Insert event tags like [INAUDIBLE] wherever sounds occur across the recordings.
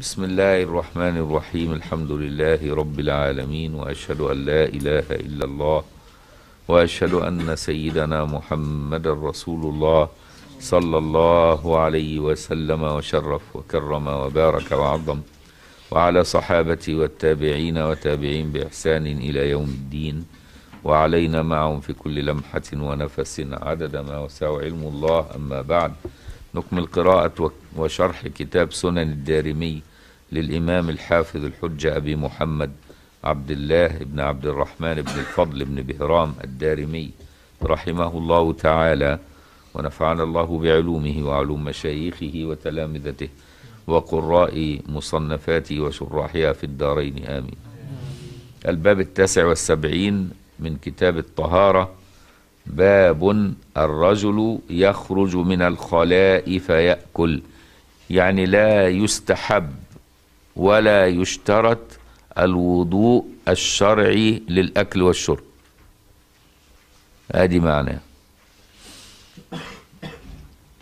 بسم الله الرحمن الرحيم الحمد لله رب العالمين واشهد ان لا اله الا الله واشهد ان سيدنا محمد رسول الله صلى الله عليه وسلم وشرف وكرم وبارك وعظم وعلى صحابته والتابعين وتابعين باحسان الى يوم الدين وعلينا معهم في كل لمحه ونفس عدد ما وسع علم الله اما بعد نكمل قراءة وشرح كتاب سنن الدارمي للإمام الحافظ الحجة أبي محمد عبد الله بن عبد الرحمن بن الفضل بن بهرام الدارمي رحمه الله تعالى ونفعنا الله بعلومه وعلوم مشايخه وتلامذته وقراء مصنفاته وشراحها في الدارين آمين الباب التاسع والسبعين من كتاب الطهارة باب الرجل يخرج من الخلاء فيأكل يعني لا يستحب ولا يشترط الوضوء الشرعي للأكل والشرب هذه معناه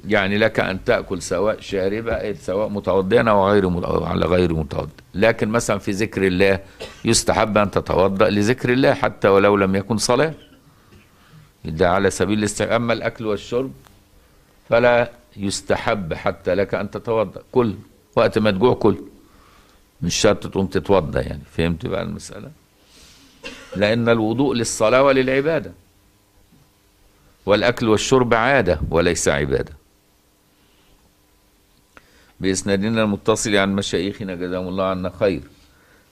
يعني لك أن تأكل سواء شاربة إيه، سواء متوضئا أو غير على غير متوضئ لكن مثلا في ذكر الله يستحب أن تتوضأ لذكر الله حتى ولو لم يكن صلاة ده على سبيل الاستحباب أما الأكل والشرب فلا يستحب حتى لك أن تتوضأ كل وقت ما تجوع كل مش شرط تقوم تتوضأ يعني فهمت بقى المسألة لأن الوضوء للصلاة وللعبادة والأكل والشرب عادة وليس عبادة بإسنادنا المتصل عن مشايخنا جزاهم الله عنا خير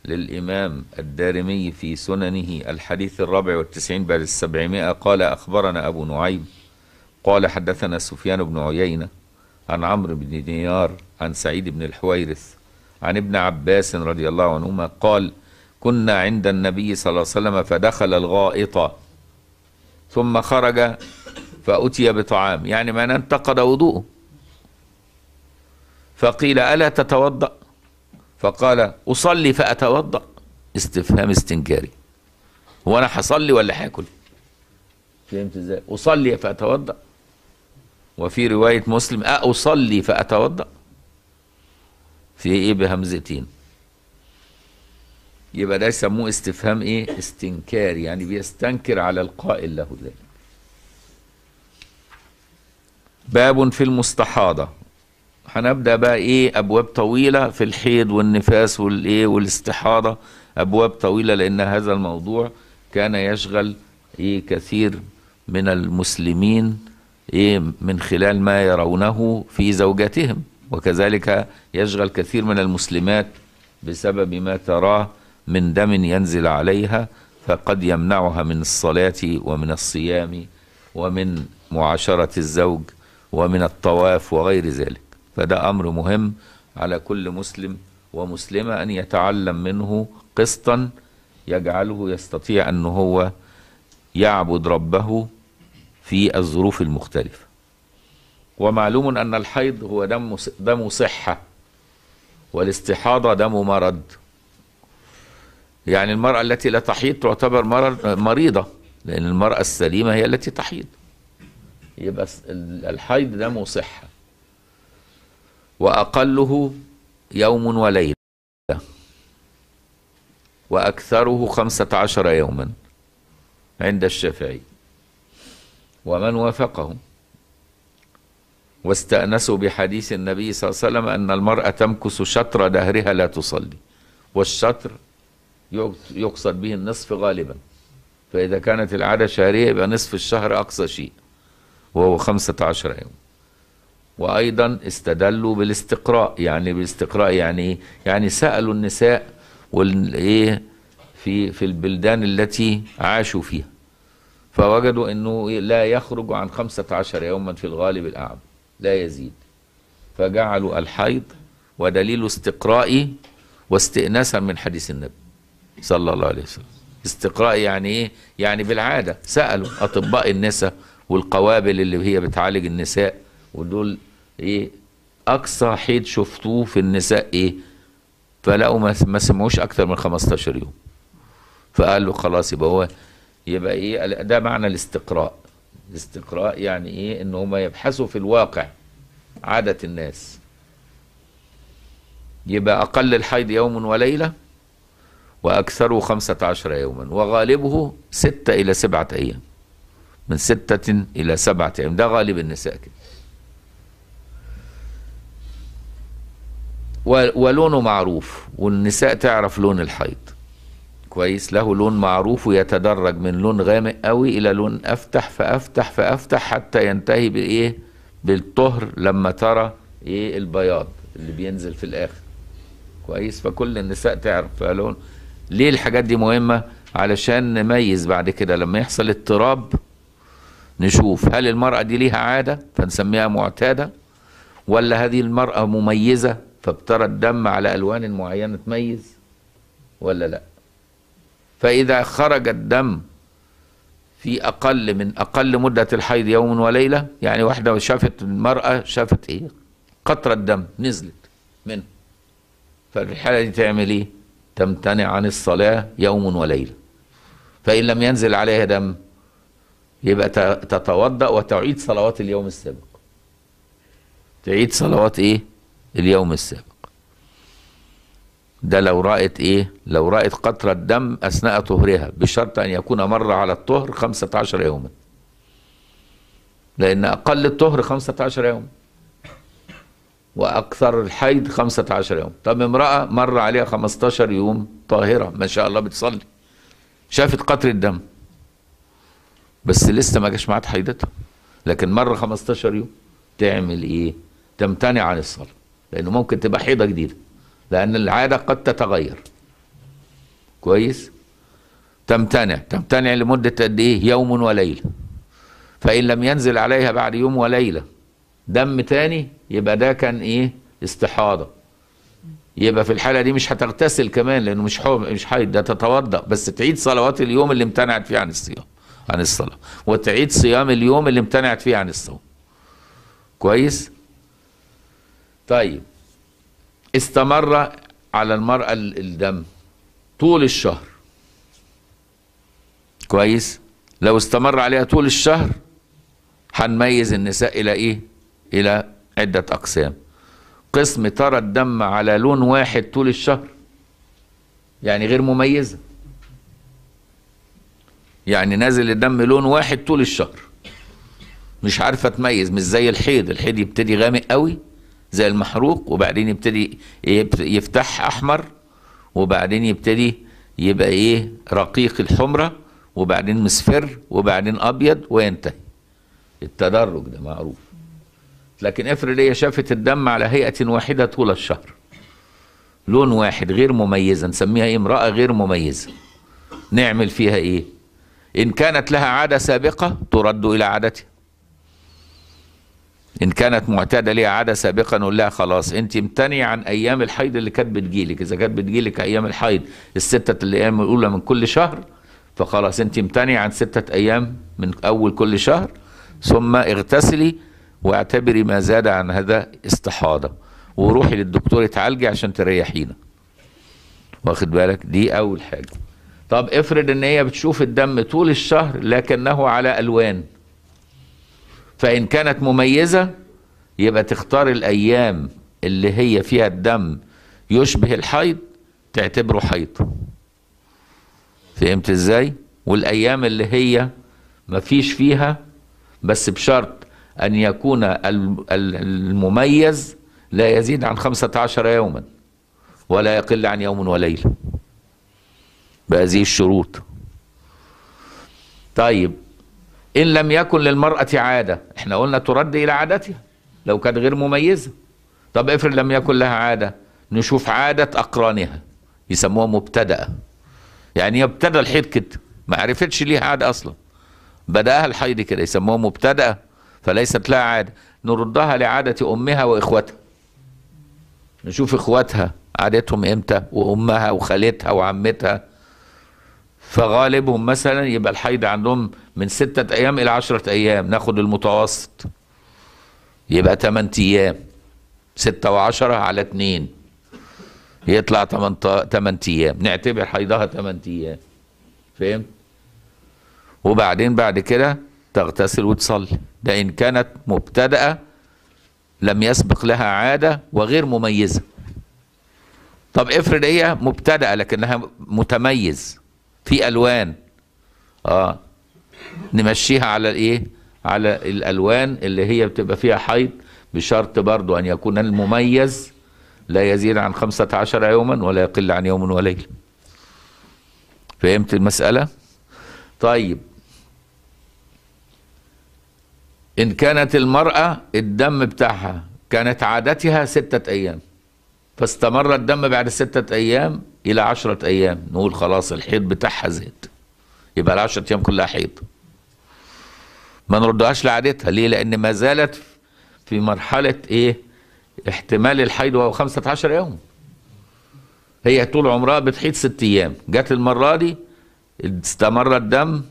للإمام الدارمي في سننه الحديث الرابع والتسعين بعد السبعمائة قال أخبرنا أبو نعيم قال حدثنا سفيان بن عيينة عن عمرو بن دينار عن سعيد بن الحويرث عن ابن عباس رضي الله عنهما قال كنا عند النبي صلى الله عليه وسلم فدخل الغائط ثم خرج فأتي بطعام يعني من انتقد وضوءه فقيل ألا تتوضأ فقال أصلي فأتوضأ استفهام استنكاري هو أنا هصلي ولا هاكل فهمت إزاي أصلي فأتوضأ وفي رواية مسلم أصلي فأتوضأ في إيه بهمزتين يبقى ده يسموه استفهام إيه استنكاري يعني بيستنكر على القائل له ذلك باب في المستحاضة هنبدا بقى ايه ابواب طويله في الحيض والنفاس والايه والاستحاضه ابواب طويله لان هذا الموضوع كان يشغل ايه كثير من المسلمين ايه من خلال ما يرونه في زوجاتهم وكذلك يشغل كثير من المسلمات بسبب ما تراه من دم ينزل عليها فقد يمنعها من الصلاة ومن الصيام ومن معاشرة الزوج ومن الطواف وغير ذلك فده أمر مهم على كل مسلم ومسلمة أن يتعلم منه قسطا يجعله يستطيع أن هو يعبد ربه في الظروف المختلفة ومعلوم أن الحيض هو دم, دم صحة والاستحاضة دم مرض يعني المرأة التي لا تحيض تعتبر مريضة لأن المرأة السليمة هي التي تحيض يبقى الحيض دم صحة وأقله يوم وليلة وأكثره خمسة عشر يوما عند الشافعي ومن وافقه واستأنسوا بحديث النبي صلى الله عليه وسلم أن المرأة تمكث شطر دهرها لا تصلي والشطر يقصد به النصف غالبا فإذا كانت العادة شهرية يبقى نصف الشهر أقصى شيء وهو خمسة عشر يوم وايضا استدلوا بالاستقراء يعني بالاستقراء يعني ايه يعني سالوا النساء والايه في في البلدان التي عاشوا فيها فوجدوا انه لا يخرج عن 15 يوما في الغالب الاعم لا يزيد فجعلوا الحيض ودليل استقرائي واستئناسا من حديث النبي صلى الله عليه وسلم استقراء يعني ايه يعني بالعاده سالوا اطباء النساء والقوابل اللي هي بتعالج النساء ودول ايه اقصى حيض شفتوه في النساء ايه فلقوا ما سمعوش اكثر من 15 يوم فقال له خلاص يبقى هو يبقى ايه ده معنى الاستقراء الاستقراء يعني ايه ان هم يبحثوا في الواقع عادة الناس يبقى اقل الحيض يوم وليله وأكثره 15 يوما وغالبه ستة إلى سبعة أيام من ستة إلى سبعة أيام ده غالب النساء كده ولونه معروف والنساء تعرف لون الحيض كويس له لون معروف ويتدرج من لون غامق قوي الى لون افتح فافتح فافتح حتى ينتهي بايه بالطهر لما ترى ايه البياض اللي بينزل في الاخر كويس فكل النساء تعرف لون ليه الحاجات دي مهمه علشان نميز بعد كده لما يحصل اضطراب نشوف هل المرأة دي ليها عادة فنسميها معتادة ولا هذه المرأة مميزة فابترى الدم على ألوان معينة تميز ولا لا فإذا خرج الدم في أقل من أقل مدة الحيض يوم وليلة يعني واحدة شافت المرأة شافت إيه قطرة دم نزلت منه ففي الحالة دي تعمل إيه تمتنع عن الصلاة يوم وليلة فإن لم ينزل عليها دم يبقى تتوضأ وتعيد صلوات اليوم السابق تعيد صلوات إيه اليوم السابق ده لو رأت ايه لو رأت قطرة دم أثناء طهرها بشرط أن يكون مر على الطهر 15 يوما لأن أقل الطهر 15 يوم وأكثر الحيض 15 يوم طب امرأة مر عليها 15 يوم طاهرة ما شاء الله بتصلي شافت قطر الدم بس لسه ما جاش معاد حيضتها لكن مر 15 يوم تعمل ايه تمتنع عن الصلاه لانه ممكن تبقى حيضه جديده لان العاده قد تتغير كويس تمتنع تمتنع لمده قد ايه يوم وليله فان لم ينزل عليها بعد يوم وليله دم تاني يبقى ده كان ايه استحاضه يبقى في الحاله دي مش هتغتسل كمان لانه مش حو... مش حيض ده تتوضا بس تعيد صلوات اليوم اللي امتنعت فيه عن الصيام عن الصلاه وتعيد صيام اليوم اللي امتنعت فيه عن الصوم كويس طيب استمر على المرأة الدم طول الشهر كويس لو استمر عليها طول الشهر هنميز النساء إلى إيه إلى عدة أقسام قسم ترى الدم على لون واحد طول الشهر يعني غير مميزة يعني نازل الدم لون واحد طول الشهر مش عارفة تميز مش زي الحيض الحيض يبتدي غامق قوي زي المحروق وبعدين يبتدي يفتح احمر وبعدين يبتدي يبقى ايه رقيق الحمره وبعدين مصفر وبعدين ابيض وينتهي التدرج ده معروف لكن افرض هي شافت الدم على هيئه واحده طول الشهر لون واحد غير مميزه نسميها ايه امراه غير مميزه نعمل فيها ايه ان كانت لها عاده سابقه ترد الى عادتها ان كانت معتاده ليها عاده سابقا نقول لها خلاص انت امتنعي عن ايام الحيض اللي كانت بتجيلك اذا كانت بتجيلك ايام الحيض السته الايام الاولى من كل شهر فخلاص انت امتنعي عن سته ايام من اول كل شهر ثم اغتسلي واعتبري ما زاد عن هذا استحاضه وروحي للدكتور اتعالجي عشان تريحينا واخد بالك دي اول حاجه طب افرض ان هي بتشوف الدم طول الشهر لكنه على الوان فإن كانت مميزة يبقى تختار الأيام اللي هي فيها الدم يشبه الحيض تعتبره حيض فهمت ازاي والأيام اللي هي مفيش فيها بس بشرط أن يكون المميز لا يزيد عن 15 يوما ولا يقل عن يوم وليلة بهذه الشروط طيب إن لم يكن للمرأة عادة احنا قلنا ترد إلى عادتها لو كانت غير مميزة طب افرض لم يكن لها عادة نشوف عادة أقرانها يسموها مبتدأة يعني هي ابتدى الحيض كده ما عرفتش ليها عادة أصلا بدأها الحيض كده يسموها مبتدأة فليست لها عادة نردها لعادة أمها وإخوتها نشوف إخواتها عادتهم إمتى وأمها وخالتها وعمتها فغالبهم مثلا يبقى الحيض عندهم من ستة أيام إلى عشرة أيام ناخد المتوسط يبقى 8 أيام ستة وعشرة على اتنين يطلع 8 أيام نعتبر حيضها 8 أيام فهمت؟ وبعدين بعد كده تغتسل وتصلي ده إن كانت مبتدأة لم يسبق لها عادة وغير مميزة طب افرض هي مبتدأة لكنها متميز في الوان اه نمشيها على الايه على الالوان اللي هي بتبقى فيها حيض بشرط برضو ان يكون المميز لا يزيد عن خمسة عشر يوما ولا يقل عن يوم وليلة فهمت المسألة طيب إن كانت المرأة الدم بتاعها كانت عادتها ستة أيام فاستمر الدم بعد ستة أيام إلى عشرة أيام نقول خلاص الحيض بتاعها زاد يبقى العشرة أيام كلها حيض ما نردهاش لعادتها ليه لأن ما زالت في مرحلة إيه احتمال الحيض وهو 15 يوم هي طول عمرها بتحيض ست أيام جت المرة دي استمر الدم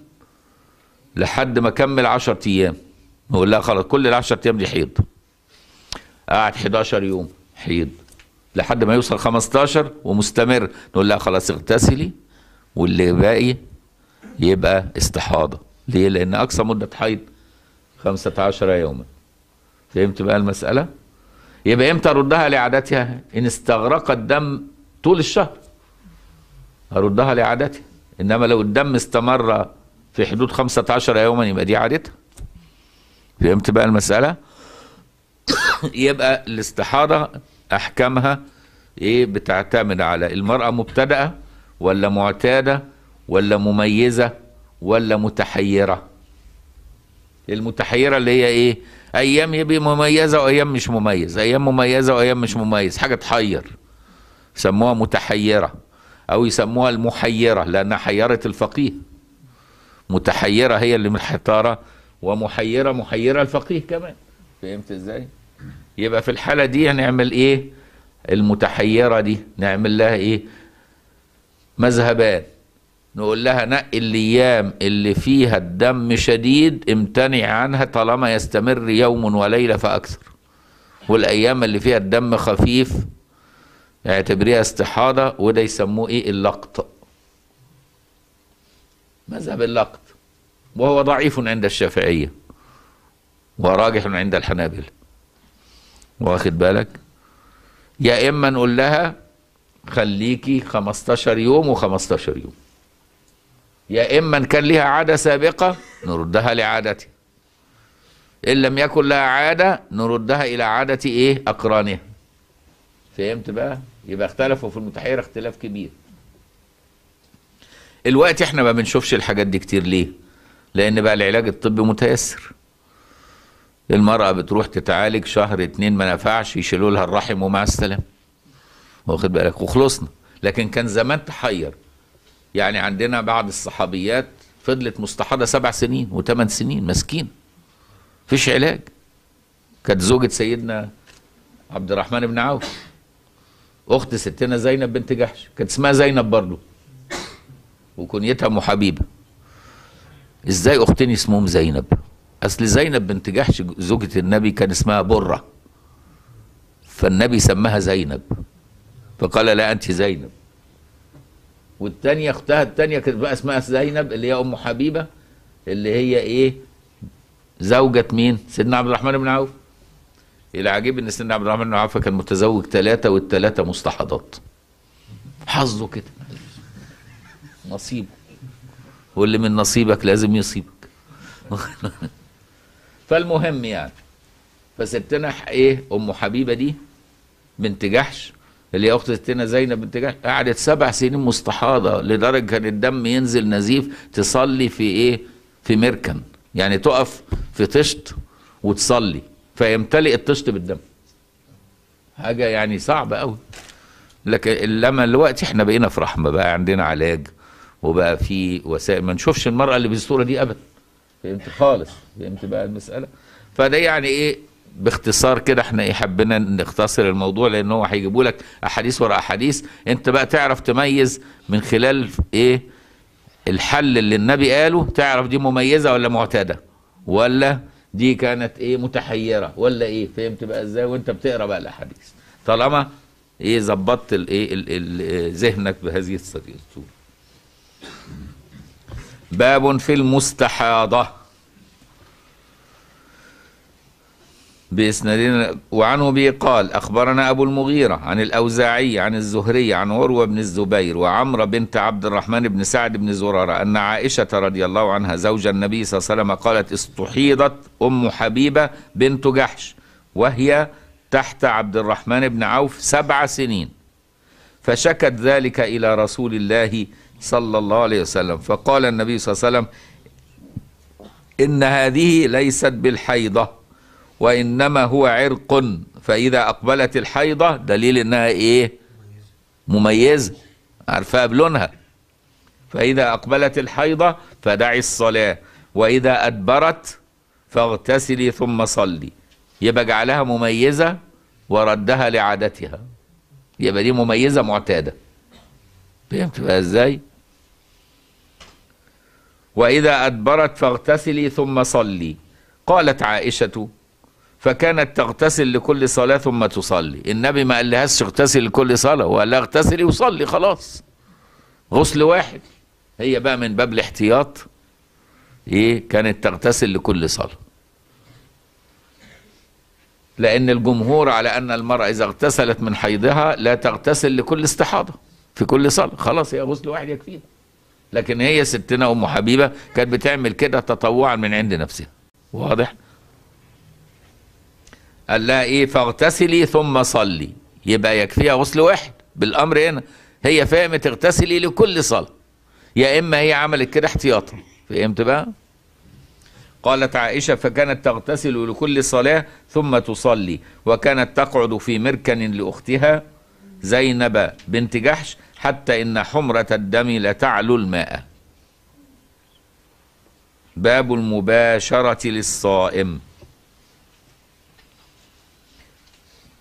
لحد ما كمل 10 أيام نقول لها خلاص كل ال 10 أيام دي حيض قعد 11 يوم حيض لحد ما يوصل 15 ومستمر نقول لها خلاص اغتسلي واللي باقي يبقى استحاضة ليه لأن أقصى مدة حيض 15 يوما فهمت بقى المسألة يبقى إمتى أردها لعادتها إن استغرق الدم طول الشهر أردها لعادتها إنما لو الدم استمر في حدود 15 يوما يبقى دي عادتها فهمت بقى المسألة [COUGHS] يبقى الاستحاضة احكامها ايه بتعتمد على المرأة مبتدئه ولا معتادة ولا مميزة ولا متحيرة المتحيرة اللي هي ايه ايام يبقى مميزة وايام مش مميز ايام مميزة وايام مش مميز حاجة تحير سموها متحيرة او يسموها المحيرة لانها حيرت الفقيه متحيرة هي اللي محتارة ومحيرة محيرة الفقيه كمان فهمت ازاي يبقى في الحالة دي هنعمل ايه المتحيرة دي نعمل لها ايه مذهبان نقول لها نقي الايام اللي فيها الدم شديد امتنع عنها طالما يستمر يوم وليله فاكثر والايام اللي فيها الدم خفيف اعتبريها استحاضه وده يسموه ايه اللقط مذهب اللقط وهو ضعيف عند الشافعيه وراجح عند الحنابله واخد بالك يا اما نقول لها خليكي 15 يوم و15 يوم يا اما ان كان لها عاده سابقه نردها لعادتها ان لم يكن لها عاده نردها الى عاده ايه اقرانها فهمت بقى يبقى اختلفوا في المتحيره اختلاف كبير الوقت احنا ما بنشوفش الحاجات دي كتير ليه لان بقى العلاج الطبي متيسر المرأة بتروح تتعالج شهر اتنين ما نفعش يشيلوا لها الرحم ومع السلامة واخد بالك وخلصنا لكن كان زمان تحير يعني عندنا بعض الصحابيات فضلت مستحاضة سبع سنين وثمان سنين مسكين فيش علاج كانت زوجة سيدنا عبد الرحمن بن عوف أخت ستنا زينب بنت جحش كانت اسمها زينب برضه وكنيتها محبيبة ازاي أختين اسمهم زينب أصل زينب بنت جحش زوجة النبي كان اسمها برة فالنبي سماها زينب فقال لا أنت زينب والتانية أختها التانية كانت بقى اسمها زينب اللي هي أم حبيبة اللي هي إيه زوجة مين؟ سيدنا عبد الرحمن بن عوف العجيب ان سيدنا عبد الرحمن بن عوف كان متزوج ثلاثة والثلاثة مستحضات حظه كده نصيبه واللي من نصيبك لازم يصيبك [LAUGHS] فالمهم يعني فستنا ايه ام حبيبه دي بنت جحش اللي هي اخت ستنا زينب بنت جحش قعدت سبع سنين مستحاضه لدرجه كان الدم ينزل نزيف تصلي في ايه في مركن يعني تقف في طشت وتصلي فيمتلئ الطشت بالدم حاجه يعني صعبه قوي لكن لما دلوقتي احنا بقينا في رحمه بقى عندنا علاج وبقى في وسائل ما نشوفش المراه اللي بالصوره دي ابدا فهمت خالص فهمت بقى المسألة فده يعني ايه باختصار كده احنا ايه حبينا نختصر الموضوع لان هو هيجيبوا لك احاديث ورا احاديث انت بقى تعرف تميز من خلال ايه الحل اللي النبي قاله تعرف دي مميزه ولا معتاده ولا دي كانت ايه متحيره ولا ايه فهمت بقى ازاي وانت بتقرا بقى الاحاديث طالما ايه ظبطت الايه ذهنك بهذه الصوره باب في المستحاضة بإسنادنا وعنه به قال أخبرنا أبو المغيرة عن الأوزاعي عن الزهري عن عروة بن الزبير وعمرة بنت عبد الرحمن بن سعد بن زرارة أن عائشة رضي الله عنها زوج النبي صلى الله عليه وسلم قالت استحيضت أم حبيبة بنت جحش وهي تحت عبد الرحمن بن عوف سبع سنين فشكت ذلك إلى رسول الله صلى الله عليه وسلم فقال النبي صلى الله عليه وسلم إن هذه ليست بالحيضة وإنما هو عرق فإذا أقبلت الحيضة دليل إنها إيه مميزة عارفاها بلونها فإذا أقبلت الحيضة فدعي الصلاة وإذا أدبرت فاغتسلي ثم صلي يبقى جعلها مميزة وردها لعادتها يبقى دي مميزة معتادة فهمت بقى ازاي واذا ادبرت فاغتسلي ثم صلي قالت عائشه فكانت تغتسل لكل صلاه ثم تصلي النبي ما قال لهاش اغتسل لكل صلاه وقال لها اغتسلي وصلي خلاص غسل واحد هي بقى من باب الاحتياط ايه كانت تغتسل لكل صلاه لأن الجمهور على أن المرأة إذا اغتسلت من حيضها لا تغتسل لكل استحاضة في كل صلاة خلاص هي غسل واحد يكفينا لكن هي ستنا أم حبيبة كانت بتعمل كده تطوعا من عند نفسها واضح قال لها ايه فاغتسلي ثم صلي يبقى يكفيها غسل واحد بالامر هنا هي فهمت اغتسلي لكل صلاه يا اما هي عملت كده احتياطا فهمت بقى قالت عائشه فكانت تغتسل لكل صلاه ثم تصلي وكانت تقعد في مركن لاختها زينب بنت جحش حتى إن حمرة الدم لتعلو الماء باب المباشرة للصائم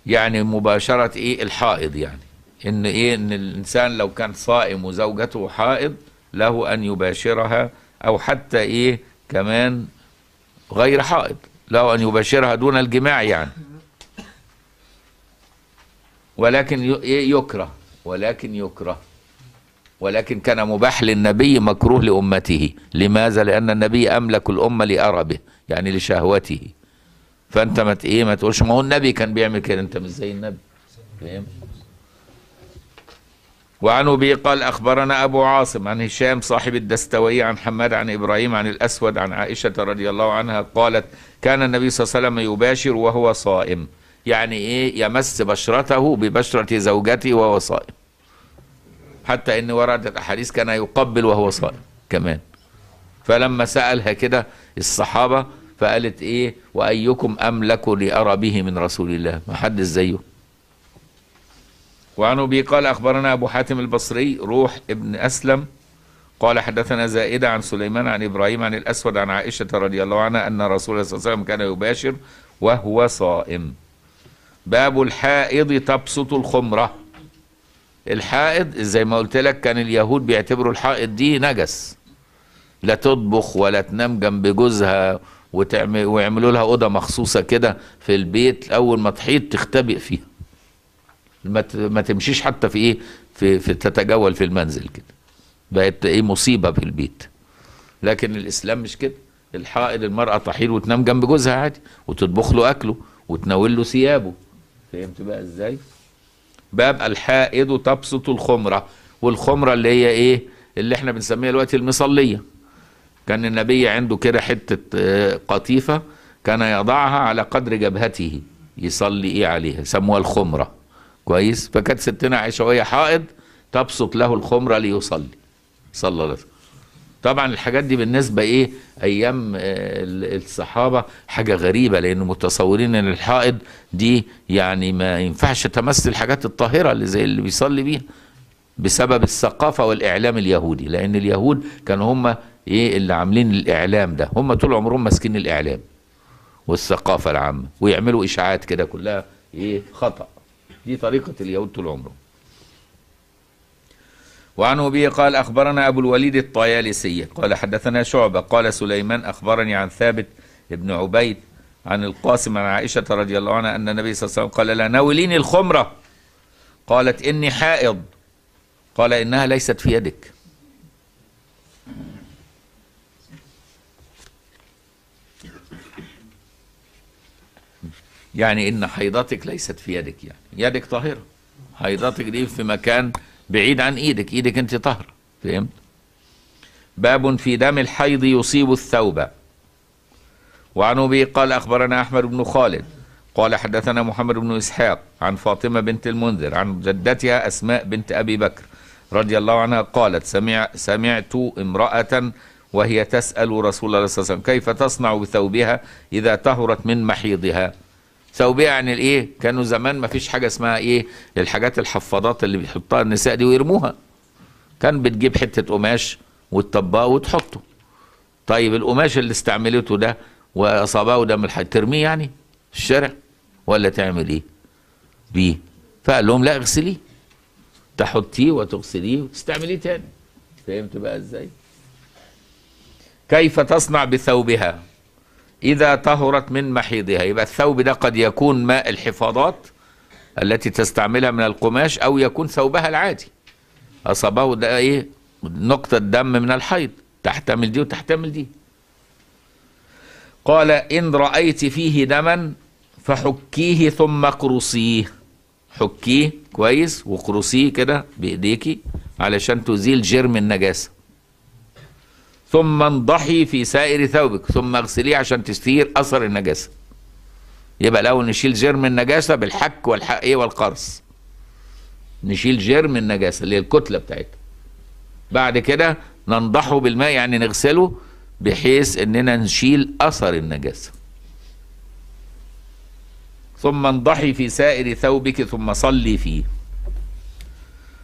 يعني مباشرة إيه الحائض يعني إن إيه إن الإنسان لو كان صائم وزوجته حائض له أن يباشرها أو حتى إيه كمان غير حائض له أن يباشرها دون الجماع يعني ولكن إيه؟ يكره ولكن يكره ولكن كان مباح للنبي مكروه لأمته لماذا؟ لأن النبي أملك الأمة لأربه يعني لشهوته فأنت ما إيه ما تقولش ما هو النبي كان بيعمل كده أنت مش زي النبي فاهم؟ وعن أبي قال أخبرنا أبو عاصم عن هشام صاحب الدستوي عن حماد عن إبراهيم عن الأسود عن عائشة رضي الله عنها قالت كان النبي صلى الله عليه وسلم يباشر وهو صائم يعني ايه يمس بشرته ببشرة زوجته وهو صائم حتى ان وردت احاديث كان يقبل وهو صائم كمان فلما سألها كده الصحابة فقالت ايه وايكم املك لارى به من رسول الله ما حدش زيه وعن ابي قال اخبرنا ابو حاتم البصري روح ابن اسلم قال حدثنا زائدة عن سليمان عن إبراهيم عن الأسود عن عائشة رضي الله عنها أن رسول الله صلى الله عليه وسلم كان يباشر وهو صائم باب الحائض تبسط الخمرة الحائض زي ما قلت لك كان اليهود بيعتبروا الحائض دي نجس لا تطبخ ولا تنام جنب جوزها وتعمل ويعملوا لها اوضه مخصوصه كده في البيت اول ما تحيط تختبئ فيها ما تمشيش حتى في ايه في, في تتجول في المنزل كده بقت ايه مصيبه في البيت لكن الاسلام مش كده الحائض المراه تحيط وتنام جنب جوزها عادي وتطبخ له اكله وتناول له ثيابه فهمت بقى ازاي باب الحائض تبسط الخمرة والخمرة اللي هي ايه اللي احنا بنسميها دلوقتي المصلية كان النبي عنده كده حتة آه، قطيفة كان يضعها على قدر جبهته يصلي ايه عليها سموها الخمرة كويس فكانت ستنا عائشة وهي حائض تبسط له الخمرة ليصلي صلى الله عليه وسلم طبعا الحاجات دي بالنسبه ايه ايام آه، الصحابه حاجه غريبه لان متصورين ان الحائض دي يعني ما ينفعش تمس الحاجات الطاهره اللي زي اللي بيصلي بيها بسبب الثقافه والاعلام اليهودي لان اليهود كانوا هم ايه اللي عاملين الاعلام ده هم طول عمرهم ماسكين الاعلام والثقافه العامه ويعملوا اشاعات كده كلها ايه خطا دي طريقه اليهود طول عمرهم وعن أبي قال أخبرنا أبو الوليد الطيالسي قال حدثنا شعبة قال سليمان أخبرني عن ثابت ابن عبيد عن القاسم عن عائشة رضي الله عنها أن النبي صلى الله عليه وسلم قال لا ناوليني الخمرة قالت إني حائض قال إنها ليست في يدك يعني إن حيضتك ليست في يدك يعني يدك طاهرة حيضتك دي في مكان بعيد عن ايدك ايدك انت طهر فهمت باب في دم الحيض يصيب الثوب وعن ابي قال اخبرنا احمد بن خالد قال حدثنا محمد بن اسحاق عن فاطمه بنت المنذر عن جدتها اسماء بنت ابي بكر رضي الله عنها قالت سمع سمعت امراه وهي تسال رسول الله صلى الله عليه وسلم كيف تصنع بثوبها اذا طهرت من محيضها ثوبيه يعني الايه كانوا زمان ما فيش حاجه اسمها ايه الحاجات الحفاضات اللي بيحطها النساء دي ويرموها كان بتجيب حته قماش وتطبقه وتحطه طيب القماش اللي استعملته ده واصابه ده من ترميه يعني في الشارع ولا تعمل ايه بيه فقال لهم لا اغسليه تحطيه وتغسليه وتستعمليه تاني فهمت بقى ازاي كيف تصنع بثوبها إذا طهرت من محيضها يبقى الثوب ده قد يكون ماء الحفاظات التي تستعملها من القماش أو يكون ثوبها العادي أصابه ده إيه نقطة دم من الحيض تحتمل دي وتحتمل دي قال إن رأيت فيه دما فحكيه ثم اقرصيه حكيه كويس وقرصيه كده بإيديكي علشان تزيل جرم النجاسة ثم انضحي في سائر ثوبك ثم اغسليه عشان تستير اثر النجاسه يبقى الاول نشيل جرم النجاسه بالحك والحق ايه والقرص نشيل جرم النجاسه اللي هي الكتله بتاعتها بعد كده ننضحه بالماء يعني نغسله بحيث اننا نشيل اثر النجاسه ثم انضحي في سائر ثوبك ثم صلي فيه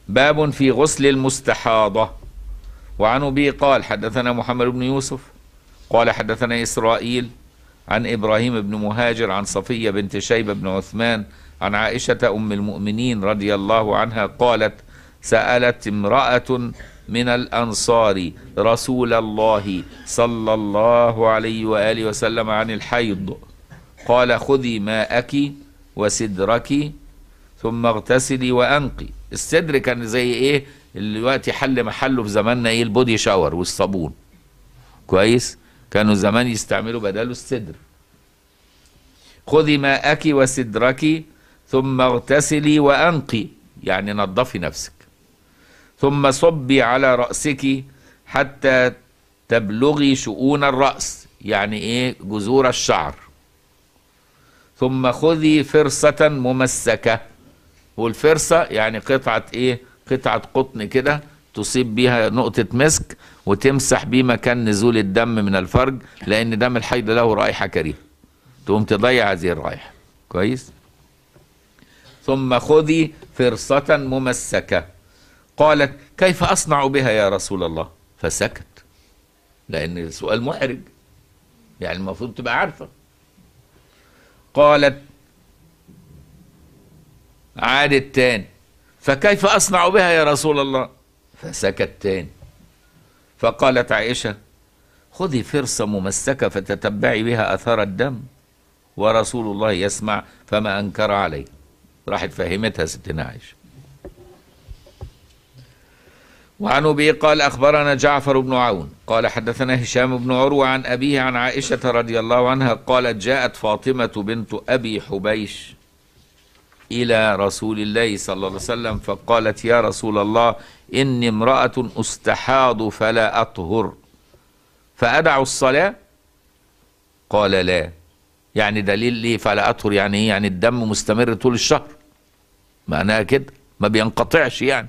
باب في غسل المستحاضه وعن أبي قال حدثنا محمد بن يوسف قال حدثنا إسرائيل عن إبراهيم بن مهاجر عن صفية بنت شيبة بن عثمان عن عائشة أم المؤمنين رضي الله عنها قالت سألت امرأة من الأنصار رسول الله صلى الله عليه وآله وسلم عن الحيض قال خذي ماءك وسدرك ثم اغتسلي وأنقي السدر كان زي إيه اللي دلوقتي حل محله في زماننا ايه البودي شاور والصابون كويس كانوا زمان يستعملوا بداله السدر خذي ماءك وسدرك ثم اغتسلي وانقي يعني نظفي نفسك ثم صبي على راسك حتى تبلغي شؤون الراس يعني ايه جذور الشعر ثم خذي فرصه ممسكه والفرصه يعني قطعه ايه قطعة قطن كده تصيب بيها نقطة مسك وتمسح بيه مكان نزول الدم من الفرج لأن دم الحيض له رائحة كريهة تقوم تضيع هذه الرائحة كويس ثم خذي فرصة ممسكة قالت كيف أصنع بها يا رسول الله فسكت لأن السؤال محرج يعني المفروض تبقى عارفة قالت عادت تاني فكيف أصنع بها يا رسول الله فسكت تاني فقالت عائشة خذي فرصة ممسكة فتتبعي بها أثار الدم ورسول الله يسمع فما أنكر عليه راحت فهمتها ستنا عائشة وعن أبي قال أخبرنا جعفر بن عون قال حدثنا هشام بن عروة عن أبيه عن عائشة رضي الله عنها قالت جاءت فاطمة بنت أبي حبيش إلى رسول الله صلى الله عليه وسلم فقالت يا رسول الله إني امرأة أستحاض فلا أطهر فأدع الصلاة قال لا يعني دليل لي فلا أطهر يعني إيه يعني الدم مستمر طول الشهر معناها كده ما بينقطعش يعني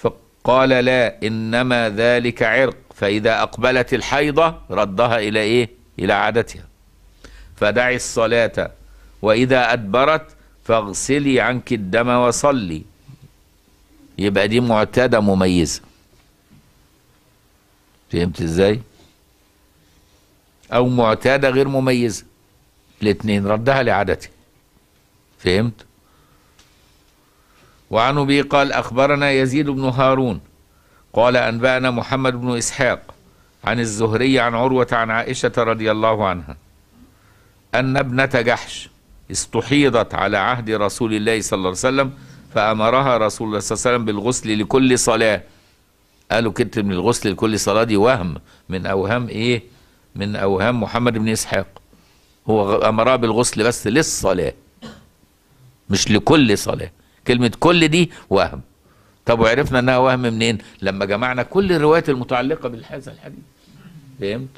فقال لا إنما ذلك عرق فإذا أقبلت الحيضة ردها إلى إيه إلى عادتها فدعي الصلاة وإذا أدبرت فاغسلي عنك الدم وصلي يبقى دي معتادة مميزة فهمت ازاي أو معتادة غير مميزة الاتنين ردها لعادته فهمت وعن أبي قال أخبرنا يزيد بن هارون قال أنبأنا محمد بن إسحاق عن الزهري عن عروة عن عائشة رضي الله عنها أن ابنة جحش استحيضت على عهد رسول الله صلى الله عليه وسلم فأمرها رسول الله صلى الله عليه وسلم بالغسل لكل صلاة قالوا كده من الغسل لكل صلاة دي وهم من أوهام إيه من أوهام محمد بن إسحاق هو أمرها بالغسل بس للصلاة مش لكل صلاة كلمة كل دي وهم طب وعرفنا انها وهم منين لما جمعنا كل الروايات المتعلقه بهذا الحديث فهمت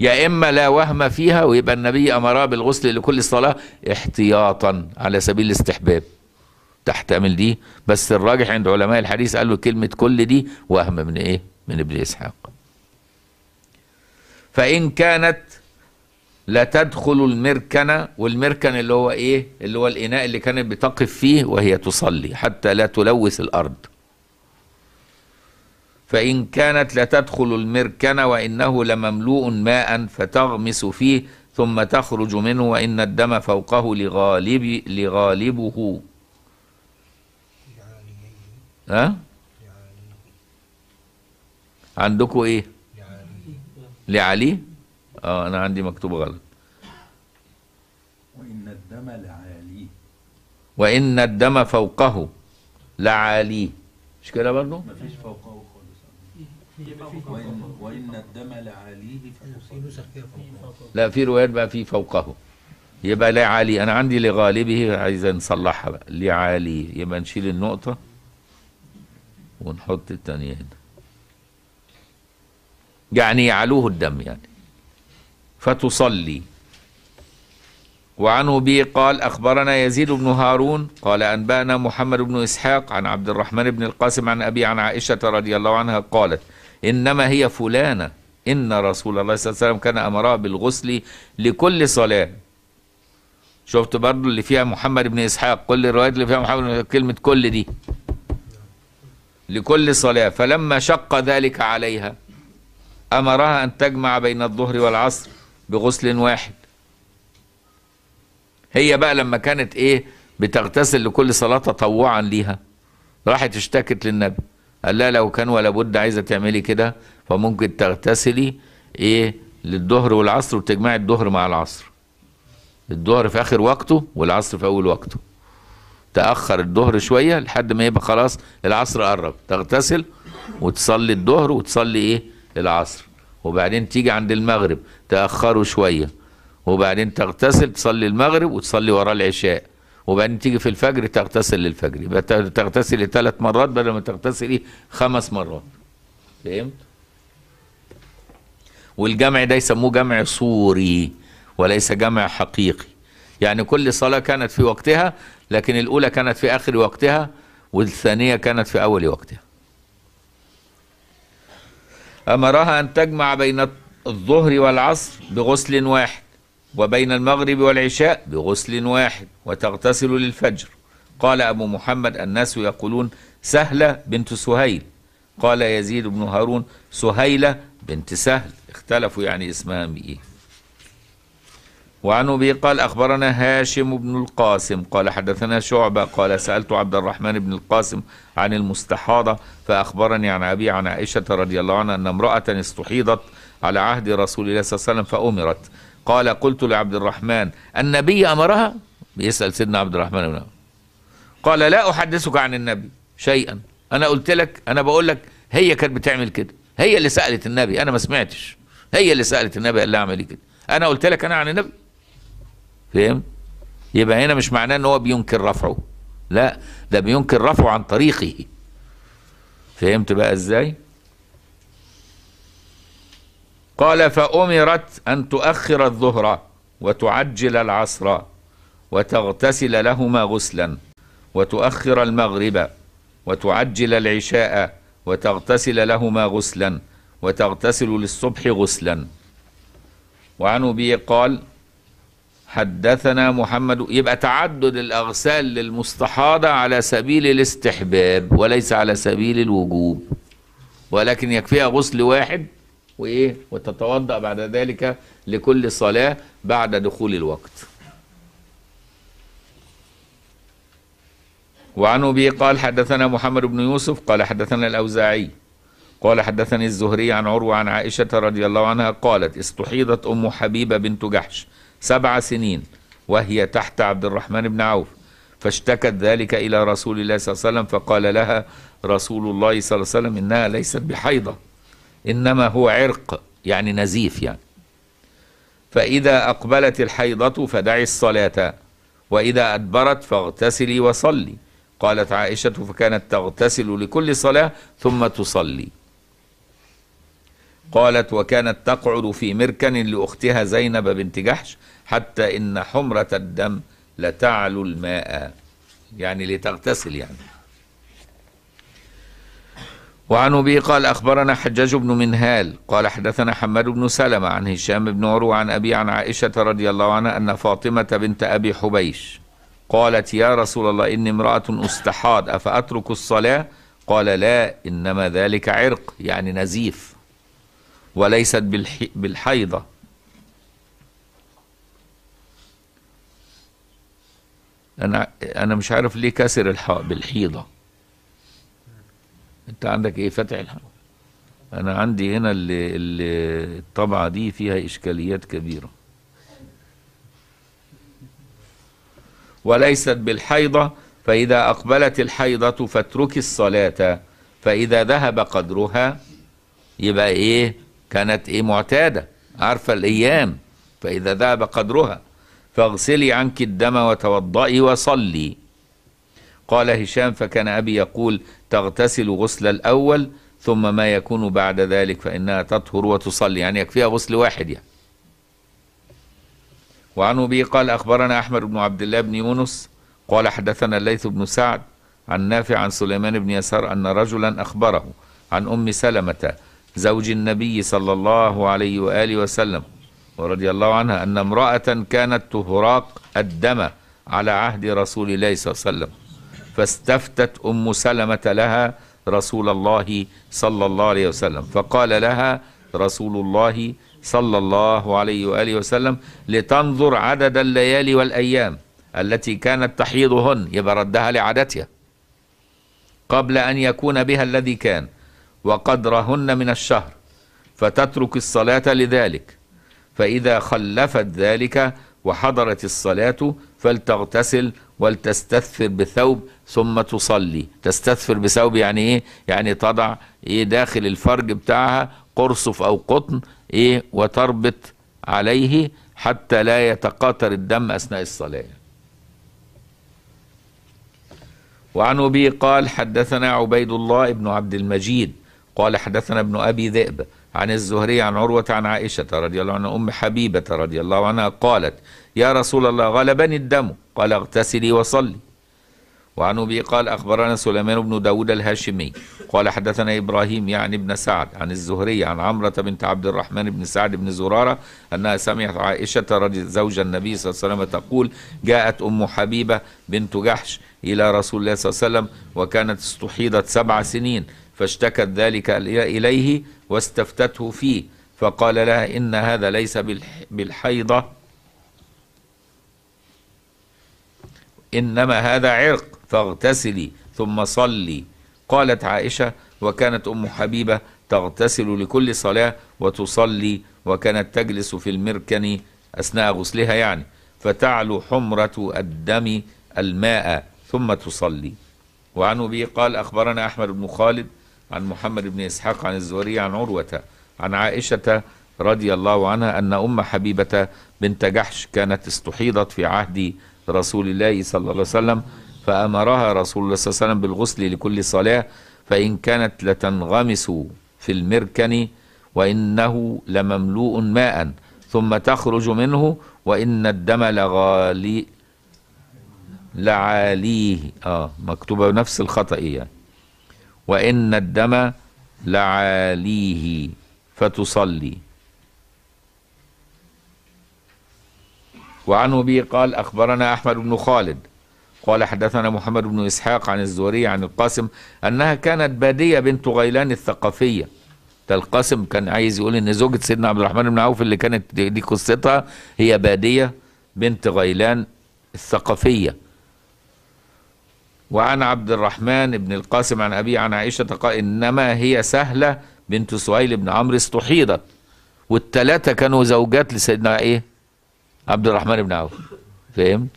يا إما لا وهم فيها ويبقى النبي أمرها بالغسل لكل صلاة احتياطا على سبيل الاستحباب تحتمل دي بس الراجح عند علماء الحديث قالوا كلمة كل دي وهم من إيه من ابن إسحاق فإن كانت لا تدخل المركنة والمركن اللي هو إيه اللي هو الإناء اللي كانت بتقف فيه وهي تصلي حتى لا تلوث الأرض فإن كانت لتدخل المركن وإنه لمملوء ماء فتغمس فيه ثم تخرج منه وإن الدم فوقه لغالب لغالبه يعني إيه؟ ها؟ يعني عندكم ايه يعني لعلي اه انا عندي مكتوب غلط وان الدم لعالي وان الدم فوقه لعالي مش كده برضه مفيش فوقه وإن, وإن الدم لعاليه لا في روايات بقى في فوقه يبقى لعالي أنا عندي لغالبه عايز نصلحها بقى لعالي يبقى نشيل النقطة ونحط الثانية هنا يعني يعلوه الدم يعني فتصلي وعنه به قال أخبرنا يزيد بن هارون قال أنبأنا محمد بن إسحاق عن عبد الرحمن بن القاسم عن أبي عن عائشة رضي الله عنها قالت إنما هي فلانة إن رسول الله صلى الله عليه وسلم كان أمرها بالغسل لكل صلاة شفت برضو اللي فيها محمد بن إسحاق كل الروايات اللي فيها محمد كلمة كل دي لكل صلاة فلما شق ذلك عليها أمرها أن تجمع بين الظهر والعصر بغسل واحد هي بقى لما كانت إيه بتغتسل لكل صلاة تطوعا ليها راحت اشتكت للنبي قال لها لو كان ولا بد عايزه تعملي كده فممكن تغتسلي ايه للظهر والعصر وتجمعي الظهر مع العصر الظهر في اخر وقته والعصر في اول وقته تاخر الظهر شويه لحد ما يبقى خلاص العصر قرب تغتسل وتصلي الظهر وتصلي ايه العصر وبعدين تيجي عند المغرب تاخره شويه وبعدين تغتسل تصلي المغرب وتصلي وراه العشاء وبعدين تيجي في الفجر تغتسل للفجر يبقى تغتسل ثلاث مرات بدل ما تغتسلي خمس مرات فهمت والجمع ده يسموه جمع صوري وليس جمع حقيقي يعني كل صلاة كانت في وقتها لكن الأولى كانت في آخر وقتها والثانية كانت في أول وقتها أمرها أن تجمع بين الظهر والعصر بغسل واحد وبين المغرب والعشاء بغسل واحد وتغتسل للفجر قال أبو محمد الناس يقولون سهلة بنت سهيل قال يزيد بن هارون سهيلة بنت سهل اختلفوا يعني اسمها بإيه وعن أبي قال أخبرنا هاشم بن القاسم قال حدثنا شعبة قال سألت عبد الرحمن بن القاسم عن المستحاضة فأخبرني عن أبي عن عائشة رضي الله عنها أن امرأة استحيضت على عهد رسول الله صلى الله عليه وسلم فأمرت قال قلت لعبد الرحمن النبي أمرها بيسأل سيدنا عبد الرحمن بن قال لا أحدثك عن النبي شيئا أنا قلت لك أنا بقول لك هي كانت بتعمل كده هي اللي سألت النبي أنا ما سمعتش هي اللي سألت النبي قال لها اعملي كده أنا قلت لك أنا عن النبي فهم يبقى هنا مش معناه ان هو بينكر رفعه لا ده بينكر رفعه عن طريقه فهمت بقى ازاي قال فأمرت أن تؤخر الظهر وتعجل العصر وتغتسل لهما غسلا وتؤخر المغرب وتعجل العشاء وتغتسل لهما غسلا وتغتسل للصبح غسلا وعن أبي قال حدثنا محمد يبقى تعدد الأغسال للمستحاضة على سبيل الاستحباب وليس على سبيل الوجوب ولكن يكفيها غسل واحد وايه وتتوضا بعد ذلك لكل صلاه بعد دخول الوقت وعن ابي قال حدثنا محمد بن يوسف قال حدثنا الاوزاعي قال حدثني الزهري عن عروه عن عائشه رضي الله عنها قالت استحيضت ام حبيبه بنت جحش سبع سنين وهي تحت عبد الرحمن بن عوف فاشتكت ذلك الى رسول الله صلى الله عليه وسلم فقال لها رسول الله صلى الله عليه وسلم انها ليست بحيضه إنما هو عرق يعني نزيف يعني فإذا أقبلت الحيضة فدعي الصلاة وإذا أدبرت فاغتسلي وصلي قالت عائشة فكانت تغتسل لكل صلاة ثم تصلي قالت وكانت تقعد في مركن لأختها زينب بنت جحش حتى إن حمرة الدم لتعلو الماء يعني لتغتسل يعني وعن أبي قال أخبرنا حجاج بن منهال قال حدثنا حماد بن سلمة عن هشام بن عروة عن أبي عن عائشة رضي الله عنها أن فاطمة بنت أبي حبيش قالت يا رسول الله إني امرأة أستحاض أفأترك الصلاة قال لا إنما ذلك عرق يعني نزيف وليست بالحيضة أنا أنا مش عارف ليه كسر الحاء بالحيضة انت عندك ايه فتح الحرم انا عندي هنا اللي اللي الطبعه دي فيها اشكاليات كبيره وليست بالحيضه فاذا اقبلت الحيضه فاتركي الصلاه فاذا ذهب قدرها يبقى ايه كانت ايه معتاده عارفه الايام فاذا ذهب قدرها فاغسلي عنك الدم وتوضئي وصلي قال هشام فكان أبي يقول تغتسل غسل الأول ثم ما يكون بعد ذلك فإنها تطهر وتصلي يعني يكفيها غسل واحد يعني وعن أبي قال أخبرنا أحمد بن عبد الله بن يونس قال حدثنا الليث بن سعد عن نافع عن سليمان بن يسار أن رجلا أخبره عن أم سلمة زوج النبي صلى الله عليه وآله وسلم ورضي الله عنها أن امرأة كانت تهراق الدم على عهد رسول الله صلى الله عليه وسلم فاستفتت ام سلمه لها رسول الله صلى الله عليه وسلم فقال لها رسول الله صلى الله عليه واله وسلم لتنظر عدد الليالي والايام التي كانت تحيضهن يبقى ردها لعادتها قبل ان يكون بها الذي كان وقدرهن من الشهر فتترك الصلاه لذلك فاذا خلفت ذلك وحضرت الصلاه فلتغتسل ولتستثفر بثوب ثم تصلي تستثفر بثوب يعني ايه يعني تضع ايه داخل الفرج بتاعها قرصف او قطن ايه وتربط عليه حتى لا يتقاطر الدم اثناء الصلاه وعن ابي قال حدثنا عبيد الله بن عبد المجيد قال حدثنا ابن ابي ذئب عن الزهري عن عروة عن عائشة رضي الله عنها أم حبيبة رضي الله عنها قالت يا رسول الله غلبني الدم قال اغتسلي وصلي وعن أبي قال أخبرنا سليمان بن داود الهاشمي قال حدثنا إبراهيم يعني ابن سعد عن الزهري عن عمرة بنت عبد الرحمن بن سعد بن زرارة أنها سمعت عائشة رضي زوج النبي صلى الله عليه وسلم تقول جاءت أم حبيبة بنت جحش إلى رسول الله صلى الله عليه وسلم وكانت استحيضت سبع سنين فاشتكت ذلك إليه واستفتته فيه فقال لها إن هذا ليس بالحيضة إنما هذا عرق فاغتسلي ثم صلي قالت عائشة وكانت أم حبيبة تغتسل لكل صلاة وتصلي وكانت تجلس في المركن أثناء غسلها يعني فتعلو حمرة الدم الماء ثم تصلي وعن أبي قال أخبرنا أحمد بن خالد عن محمد بن إسحاق عن الزهري عن عروة عن عائشة رضي الله عنها أن أم حبيبة بنت جحش كانت استحيضت في عهد رسول الله صلى الله عليه وسلم فأمرها رسول الله صلى الله عليه وسلم بالغسل لكل صلاة فإن كانت لتنغمس في المركن وإنه لمملوء ماء ثم تخرج منه وإن الدم لغالي لعاليه آه مكتوبة بنفس الخطأ يعني وإن الدم لعاليه فتصلي وعنه به قال أخبرنا أحمد بن خالد قال حدثنا محمد بن إسحاق عن الزهري عن القاسم أنها كانت بادية بنت غيلان الثقافية ده القاسم كان عايز يقول إن زوجة سيدنا عبد الرحمن بن عوف اللي كانت دي قصتها هي بادية بنت غيلان الثقافية وعن عبد الرحمن بن القاسم عن أبي عن عائشة قال إنما هي سهلة بنت سهيل بن عمرو استحيضت والثلاثة كانوا زوجات لسيدنا إيه عبد الرحمن بن عوف فهمت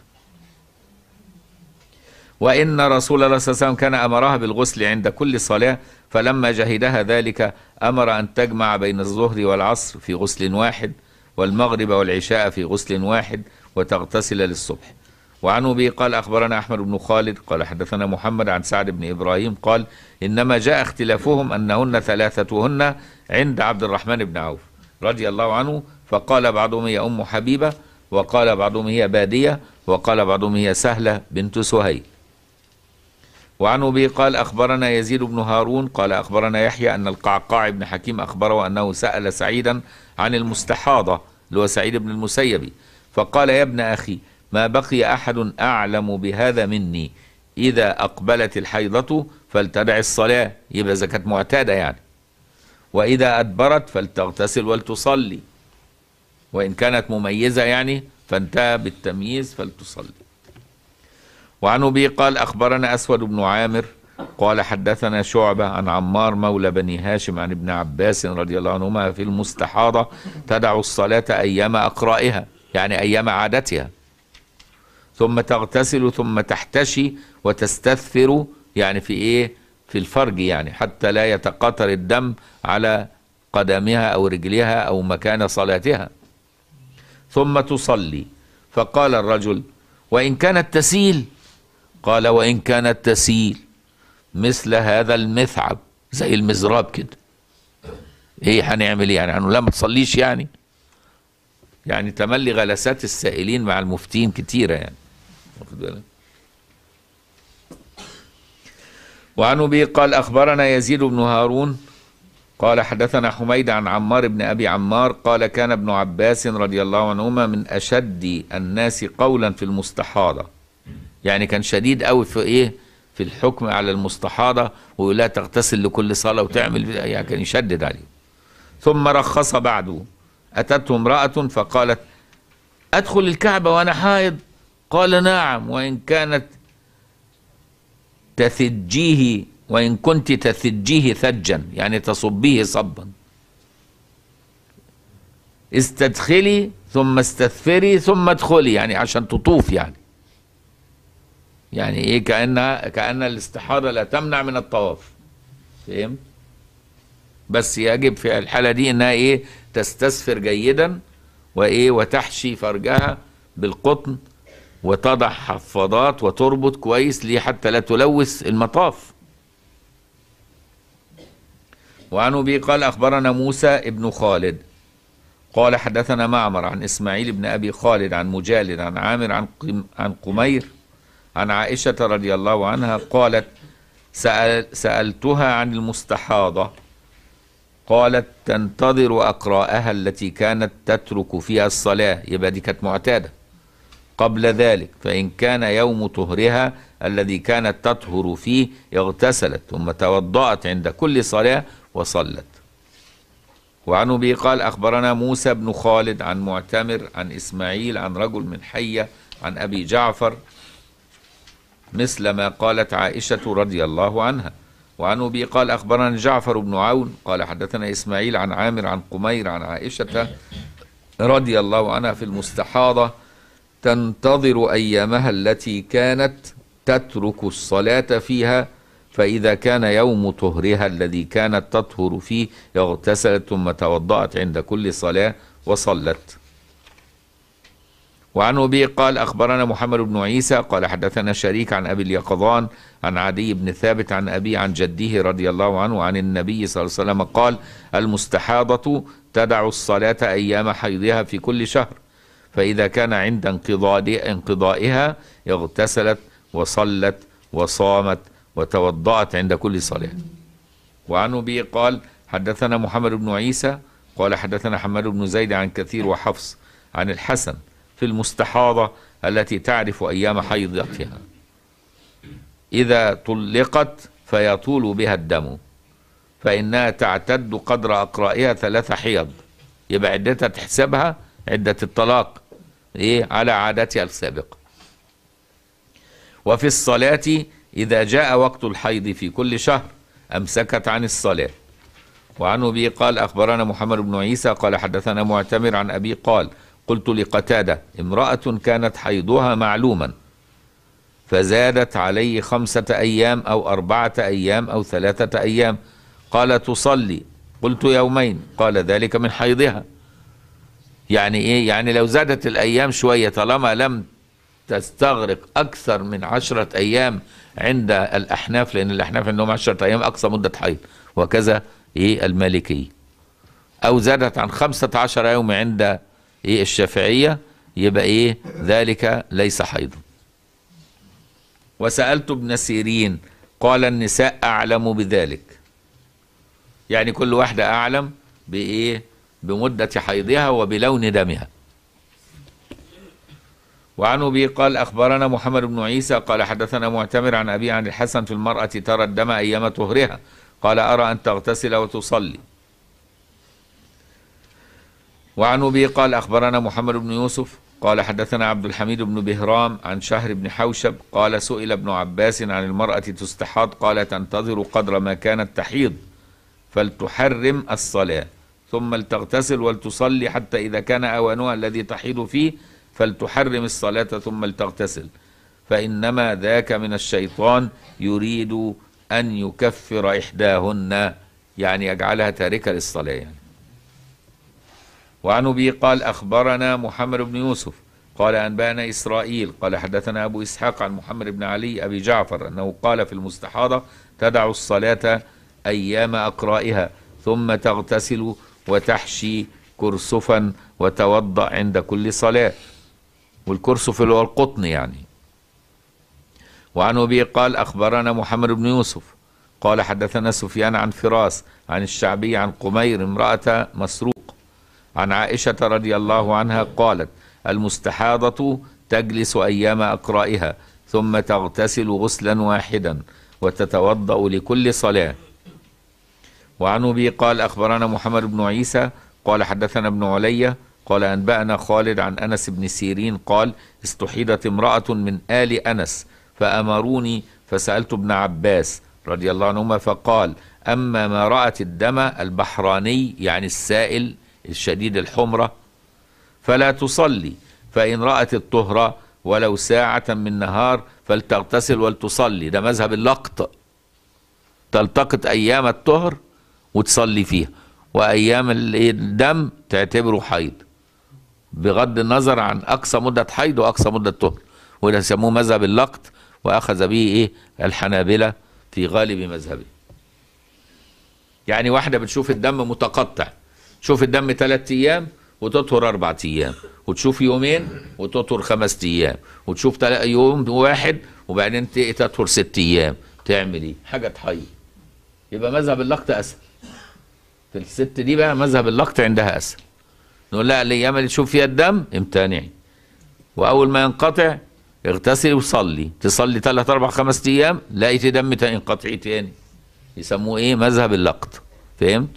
وإن رسول الله صلى الله عليه وسلم كان أمرها بالغسل عند كل صلاة فلما جهدها ذلك أمر أن تجمع بين الظهر والعصر في غسل واحد والمغرب والعشاء في غسل واحد وتغتسل للصبح وعن أبي قال أخبرنا أحمد بن خالد قال حدثنا محمد عن سعد بن إبراهيم قال إنما جاء اختلافهم أنهن ثلاثتهن عند عبد الرحمن بن عوف رضي الله عنه فقال بعضهم هي أم حبيبة وقال بعضهم هي بادية وقال بعضهم هي سهلة بنت سهيل وعن أبي قال أخبرنا يزيد بن هارون قال أخبرنا يحيى أن القعقاع بن حكيم أخبره أنه سأل سعيدا عن المستحاضة اللي هو سعيد بن المسيب فقال يا ابن أخي ما بقي أحد أعلم بهذا مني إذا أقبلت الحيضة فلتدع الصلاة يبقى إذا كانت معتادة يعني وإذا أدبرت فلتغتسل ولتصلي وإن كانت مميزة يعني فانتهى بالتمييز فلتصلي وعن أبي قال أخبرنا أسود بن عامر قال حدثنا شعبة عن عمار مولى بني هاشم عن ابن عباس رضي الله عنهما في المستحاضة تدع الصلاة أيام أقرائها يعني أيام عادتها ثم تغتسل ثم تحتشي وتستثفر يعني في ايه في الفرج يعني حتى لا يتقطر الدم على قدمها او رجلها او مكان صلاتها ثم تصلي فقال الرجل وان كانت تسيل قال وان كانت تسيل مثل هذا المثعب زي المزراب كده ايه هنعمل إيه؟ يعني لا ما تصليش يعني يعني تملي غلسات السائلين مع المفتين كتيره يعني واخد بالك وعن أبي قال أخبرنا يزيد بن هارون قال حدثنا حميد عن عمار بن أبي عمار قال كان ابن عباس رضي الله عنهما من أشد الناس قولا في المستحاضة يعني كان شديد قوي في إيه في الحكم على المستحاضة ولا تغتسل لكل صلاة وتعمل يعني كان يشدد عليه ثم رخص بعده أتته امرأة فقالت أدخل الكعبة وأنا حائض قال نعم وإن كانت تثجيه وإن كنت تثجيه ثجا يعني تصبيه صبا استدخلي ثم استثفري ثم ادخلي يعني عشان تطوف يعني يعني ايه كأنها كأن الاستحارة لا تمنع من الطواف فهمت بس يجب في الحالة دي انها ايه تستسفر جيدا وايه وتحشي فرجها بالقطن وتضع حفاضات وتربط كويس ليه حتى لا تلوث المطاف وعن أبي قال أخبرنا موسى ابن خالد قال حدثنا معمر عن إسماعيل بن أبي خالد عن مجالد عن عامر عن, عن قمير عن عائشة رضي الله عنها قالت سأل سألتها عن المستحاضة قالت تنتظر أقراءها التي كانت تترك فيها الصلاة يبقى دي كانت معتادة قبل ذلك فإن كان يوم طهرها الذي كانت تطهر فيه اغتسلت ثم توضأت عند كل صلاة وصلت وعن أبي قال أخبرنا موسى بن خالد عن معتمر عن إسماعيل عن رجل من حية عن أبي جعفر مثل ما قالت عائشة رضي الله عنها وعن أبي قال أخبرنا جعفر بن عون قال حدثنا إسماعيل عن عامر عن قمير عن عائشة رضي الله عنها في المستحاضة تنتظر ايامها التي كانت تترك الصلاه فيها فاذا كان يوم طهرها الذي كانت تطهر فيه اغتسلت ثم توضات عند كل صلاه وصلت وعن أبي قال أخبرنا محمد بن عيسى قال حدثنا شريك عن أبي اليقظان عن عدي بن ثابت عن أبي عن جده رضي الله عنه عن النبي صلى الله عليه وسلم قال المستحاضة تدع الصلاة أيام حيضها في كل شهر فإذا كان عند انقضائها اغتسلت وصلت وصامت وتوضأت عند كل صلاة وعن به قال حدثنا محمد بن عيسى قال حدثنا حماد بن زيد عن كثير وحفص عن الحسن في المستحاضة التي تعرف أيام حيضتها إذا طلقت فيطول بها الدم فإنها تعتد قدر أقرائها ثلاث حيض يبقى عدتها تحسبها عدة الطلاق إيه على عادتها السابقة وفي الصلاة إذا جاء وقت الحيض في كل شهر أمسكت عن الصلاة وعن أبي قال أخبرنا محمد بن عيسى قال حدثنا معتمر عن أبي قال قلت لقتادة امرأة كانت حيضها معلوما فزادت عليه خمسة أيام أو أربعة أيام أو ثلاثة أيام قال تصلي قلت يومين قال ذلك من حيضها يعني ايه يعني لو زادت الايام شويه طالما لم تستغرق اكثر من عشرة ايام عند الاحناف لان الاحناف عندهم عشرة ايام اقصى مده حيض وكذا ايه المالكيه او زادت عن 15 يوم عند ايه الشافعيه يبقى ايه ذلك ليس حيضا وسالت ابن سيرين قال النساء اعلم بذلك يعني كل واحده اعلم بايه بمدة حيضها وبلون دمها وعن أبي قال أخبرنا محمد بن عيسى قال حدثنا معتمر عن أبي عن الحسن في المرأة ترى الدم أيام طهرها قال أرى أن تغتسل وتصلي وعن أبي قال أخبرنا محمد بن يوسف قال حدثنا عبد الحميد بن بهرام عن شهر بن حوشب قال سئل ابن عباس عن المرأة تستحاض قال تنتظر قدر ما كانت تحيض فلتحرم الصلاة ثم لتغتسل ولتصلي حتى إذا كان أوانها الذي تحيض فيه فلتحرم الصلاة ثم لتغتسل فإنما ذاك من الشيطان يريد أن يكفر إحداهن يعني يجعلها تاركة للصلاة يعني. وعن أبي قال أخبرنا محمد بن يوسف قال أنبأنا إسرائيل قال حدثنا أبو إسحاق عن محمد بن علي أبي جعفر أنه قال في المستحاضة تدع الصلاة أيام أقرائها ثم تغتسل وتحشي كرسفا وتوضأ عند كل صلاة والكرسف اللي هو القطن يعني وعن أبي قال أخبرنا محمد بن يوسف قال حدثنا سفيان عن فراس عن الشعبي عن قمير امرأة مسروق عن عائشة رضي الله عنها قالت المستحاضة تجلس أيام أقرائها ثم تغتسل غسلا واحدا وتتوضأ لكل صلاة وعن أبي قال أخبرنا محمد بن عيسى قال حدثنا ابن علي قال أنبأنا خالد عن أنس بن سيرين قال استحيدت امرأة من آل أنس فأمروني فسألت ابن عباس رضي الله عنهما فقال أما ما رأت الدم البحراني يعني السائل الشديد الحمرة فلا تصلي فإن رأت الطهرة ولو ساعة من نهار فلتغتسل ولتصلي ده مذهب اللقط تلتقط أيام الطهر وتصلي فيها وايام إيه، الدم تعتبره حيض بغض النظر عن اقصى مده حيض واقصى مده طهر وده سموه مذهب اللقط واخذ به ايه الحنابله في غالب مذهبه يعني واحده بتشوف الدم متقطع تشوف الدم ثلاث ايام وتطهر اربع ايام وتشوف يومين وتطهر خمس ايام وتشوف يوم واحد وبعدين تطهر ست ايام تعمل ايه حاجه تحيض يبقى مذهب اللقط اسهل الست دي بقى مذهب اللقط عندها اسهل نقول لها اللي تشوف فيها الدم امتنعي واول ما ينقطع اغتسلي وصلي تصلي ثلاث اربع خمس ايام لقيت دم تنقطعي تاني يسموه ايه مذهب اللقط فهمت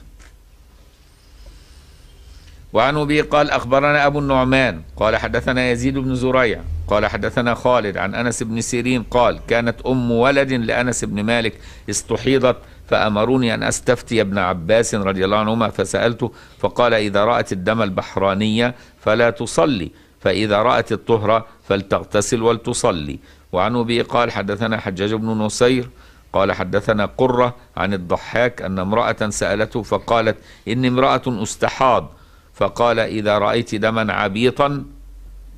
وعن ابي قال اخبرنا ابو النعمان قال حدثنا يزيد بن زريع قال حدثنا خالد عن انس بن سيرين قال كانت ام ولد لانس بن مالك استحيضت فأمروني أن أستفتي ابن عباس رضي الله عنهما فسألته فقال إذا رأت الدم البحرانية فلا تصلي فإذا رأت الطهرة فلتغتسل ولتصلي وعن أبي قال حدثنا حجاج بن نصير قال حدثنا قرة عن الضحاك أن امرأة سألته فقالت إني امرأة أستحاض فقال إذا رأيت دما عبيطا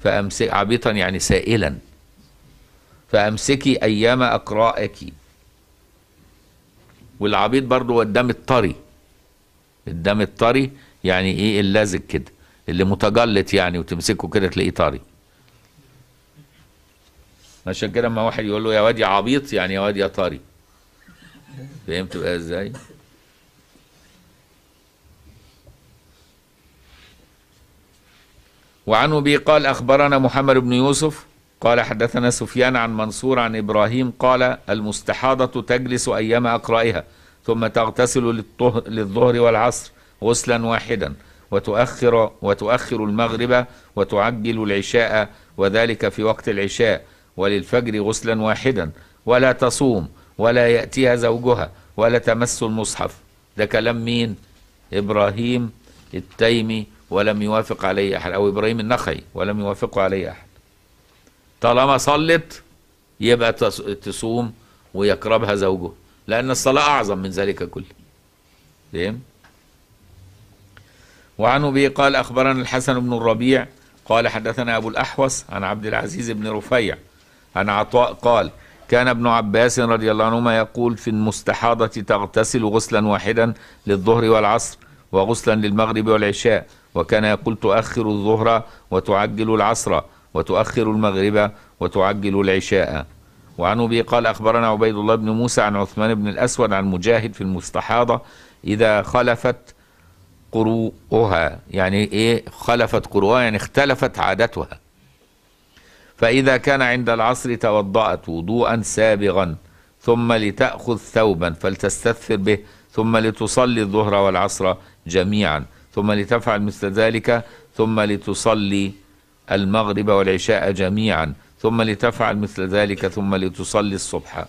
فأمسك عبيطا يعني سائلا فأمسكي أيام أقرائك والعبيط برضو الدم الطري الدم الطري يعني ايه اللازق كده اللي متجلط يعني وتمسكه كده تلاقيه طري عشان كده لما واحد يقول له يا واد يا عبيط يعني يا واد يا طري فهمت بقى ازاي؟ وعن ابي قال أخبرنا محمد بن يوسف قال حدثنا سفيان عن منصور عن إبراهيم قال المستحاضة تجلس أيام أقرائها ثم تغتسل للظهر والعصر غسلا واحدا وتؤخر وتؤخر المغرب وتعجل العشاء وذلك في وقت العشاء وللفجر غسلا واحدا ولا تصوم ولا يأتيها زوجها ولا تمس المصحف ده كلام مين إبراهيم التيمي ولم يوافق عليه أحد أو إبراهيم النخعي ولم يوافق عليه أحد طالما صلت يبقى تصوم ويقربها زوجه لأن الصلاة أعظم من ذلك كله فهم؟ وعن به قال أخبرنا الحسن بن الربيع قال حدثنا أبو الأحوص عن عبد العزيز بن رفيع عن عطاء قال كان ابن عباس رضي الله عنهما يقول في المستحاضة تغتسل غسلا واحدا للظهر والعصر وغسلا للمغرب والعشاء وكان يقول تؤخر الظهر وتعجل العصر وتؤخر المغرب وتعجل العشاء وعن أبي قال أخبرنا عبيد الله بن موسى عن عثمان بن الأسود عن مجاهد في المستحاضة إذا خلفت قروءها يعني إيه خلفت قروءها يعني اختلفت عادتها فإذا كان عند العصر توضأت وضوءا سابغا ثم لتأخذ ثوبا فلتستثفر به ثم لتصلي الظهر والعصر جميعا ثم لتفعل مثل ذلك ثم لتصلي المغرب والعشاء جميعا ثم لتفعل مثل ذلك ثم لتصلي الصبح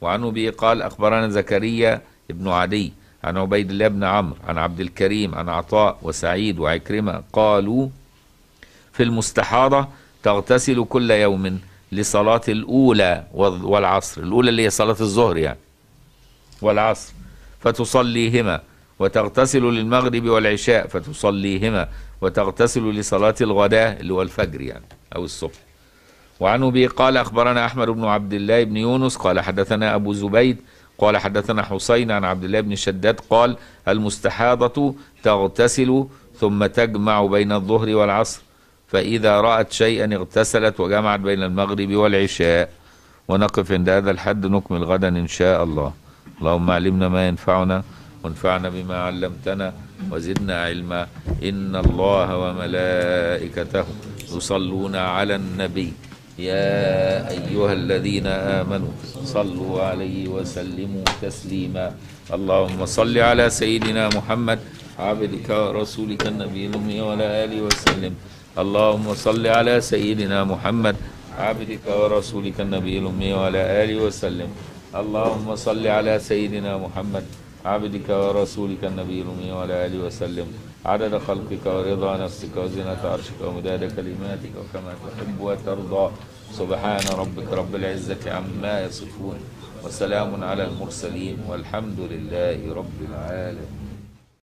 وعن أبي قال أخبرنا زكريا ابن عدي عن عبيد الله بن عمرو عن عبد الكريم عن عطاء وسعيد وعكرمة قالوا في المستحاضة تغتسل كل يوم لصلاة الأولى والعصر الأولى اللي هي صلاة الظهر يعني والعصر فتصليهما وتغتسل للمغرب والعشاء فتصليهما وتغتسل لصلاة الغداء اللي هو الفجر يعني أو الصبح وعن أبي قال أخبرنا أحمد بن عبد الله بن يونس قال حدثنا أبو زبيد قال حدثنا حسين عن عبد الله بن شداد قال المستحاضة تغتسل ثم تجمع بين الظهر والعصر فإذا رأت شيئا اغتسلت وجمعت بين المغرب والعشاء ونقف عند هذا الحد نكمل غدا إن شاء الله اللهم علمنا ما ينفعنا وانفعنا بما علمتنا وزدنا علما إن الله وملائكته يصلون على النبي يا أيها الذين آمنوا صلوا عليه وسلموا تسليما اللهم صل على سيدنا محمد عبدك ورسولك النبي الأمي وعلى آله وسلم اللهم صل على سيدنا محمد عبدك ورسولك النبي الأمي وعلى آله وسلم اللهم صل على سيدنا محمد عبدك ورسولك النبي الأمي وعلى آله وسلم عدد خلقك ورضا نفسك وزنة عرشك ومداد كلماتك وكما تحب وترضى سبحان ربك رب العزة عما يصفون وسلام على المرسلين والحمد لله رب العالمين